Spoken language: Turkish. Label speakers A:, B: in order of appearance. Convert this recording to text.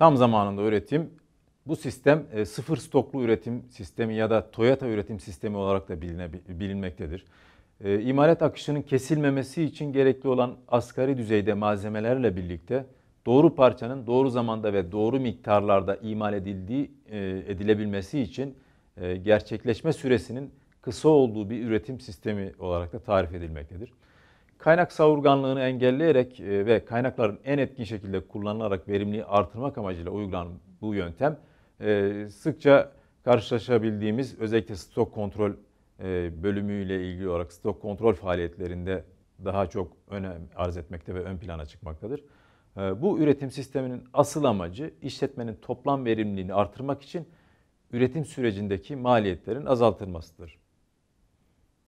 A: tam zamanında üretim bu sistem e, sıfır stoklu üretim sistemi ya da Toyota üretim sistemi olarak da biline, bilinmektedir. E, imalat akışının kesilmemesi için gerekli olan asgari düzeyde malzemelerle birlikte doğru parçanın doğru zamanda ve doğru miktarlarda imal edildiği e, edilebilmesi için e, gerçekleşme süresinin kısa olduğu bir üretim sistemi olarak da tarif edilmektedir. Kaynak savurganlığını engelleyerek e, ve kaynakların en etkin şekilde kullanılarak verimliği artırmak amacıyla uygulanan bu yöntem e, sıkça karşılaşabildiğimiz özellikle stok kontrol e, bölümüyle ilgili olarak stok kontrol faaliyetlerinde daha çok önem arz etmekte ve ön plana çıkmaktadır. Bu üretim sisteminin asıl amacı işletmenin toplam verimliliğini artırmak için üretim sürecindeki maliyetlerin azaltılmasıdır.